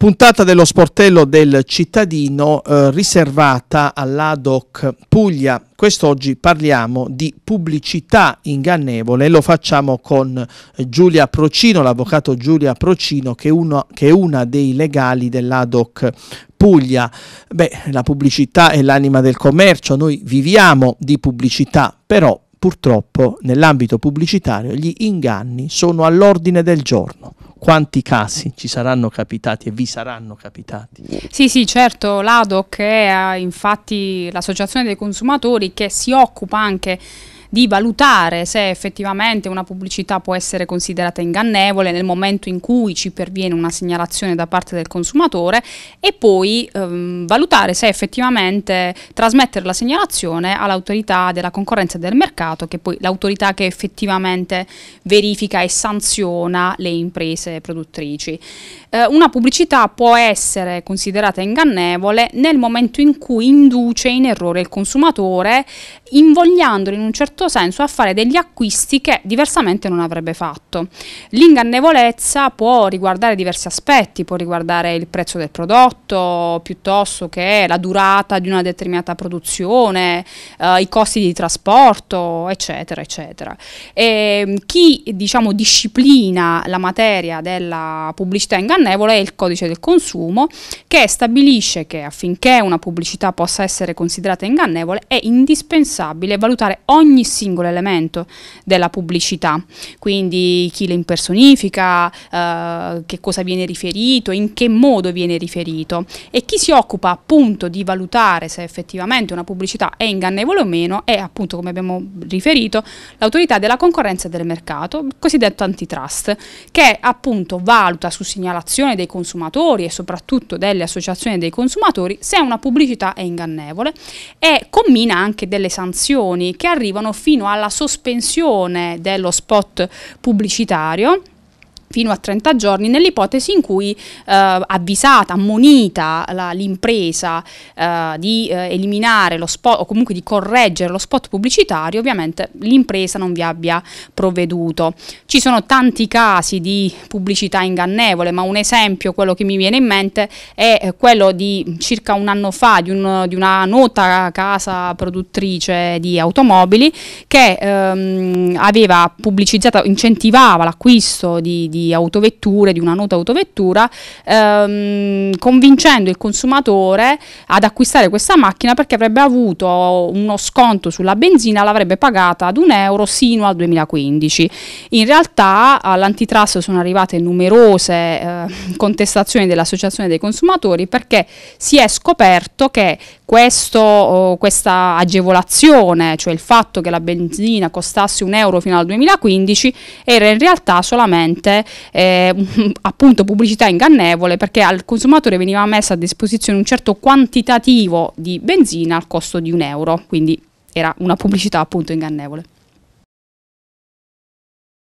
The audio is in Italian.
puntata dello sportello del cittadino eh, riservata all'ADOC Puglia. Quest'oggi parliamo di pubblicità ingannevole e lo facciamo con Giulia Procino, l'avvocato Giulia Procino che, uno, che è una dei legali dell'ADOC Puglia. Beh, la pubblicità è l'anima del commercio, noi viviamo di pubblicità, però purtroppo nell'ambito pubblicitario gli inganni sono all'ordine del giorno quanti casi ci saranno capitati e vi saranno capitati? Sì, sì, certo, l'ADOC è eh, infatti l'associazione dei consumatori che si occupa anche di valutare se effettivamente una pubblicità può essere considerata ingannevole nel momento in cui ci perviene una segnalazione da parte del consumatore e poi ehm, valutare se effettivamente trasmettere la segnalazione all'autorità della concorrenza e del mercato, che è poi l'autorità che effettivamente verifica e sanziona le imprese produttrici. Eh, una pubblicità può essere considerata ingannevole nel momento in cui induce in errore il consumatore, invogliandolo in un certo certo senso a fare degli acquisti che diversamente non avrebbe fatto. L'ingannevolezza può riguardare diversi aspetti, può riguardare il prezzo del prodotto piuttosto che la durata di una determinata produzione, eh, i costi di trasporto, eccetera, eccetera. E, ehm, chi diciamo, disciplina la materia della pubblicità ingannevole è il codice del consumo che stabilisce che affinché una pubblicità possa essere considerata ingannevole è indispensabile valutare ogni singolo elemento della pubblicità, quindi chi la impersonifica, eh, che cosa viene riferito, in che modo viene riferito e chi si occupa appunto di valutare se effettivamente una pubblicità è ingannevole o meno è appunto come abbiamo riferito l'autorità della concorrenza e del mercato, cosiddetto antitrust, che appunto valuta su segnalazione dei consumatori e soprattutto delle associazioni dei consumatori se una pubblicità è ingannevole e commina anche delle sanzioni che arrivano fino alla sospensione dello spot pubblicitario fino a 30 giorni nell'ipotesi in cui eh, avvisata, ammonita la, l'impresa eh, di eh, eliminare lo spot o comunque di correggere lo spot pubblicitario, ovviamente l'impresa non vi abbia provveduto. Ci sono tanti casi di pubblicità ingannevole, ma un esempio, quello che mi viene in mente, è eh, quello di circa un anno fa di, un, di una nota casa produttrice di automobili che ehm, aveva pubblicizzato, incentivava l'acquisto di, di di autovetture, di una nota autovettura, ehm, convincendo il consumatore ad acquistare questa macchina perché avrebbe avuto uno sconto sulla benzina, l'avrebbe pagata ad un euro sino al 2015. In realtà all'antitrust sono arrivate numerose eh, contestazioni dell'Associazione dei consumatori perché si è scoperto che questo, questa agevolazione, cioè il fatto che la benzina costasse un euro fino al 2015, era in realtà solamente eh, appunto pubblicità ingannevole perché al consumatore veniva messo a disposizione un certo quantitativo di benzina al costo di un euro, quindi era una pubblicità appunto ingannevole.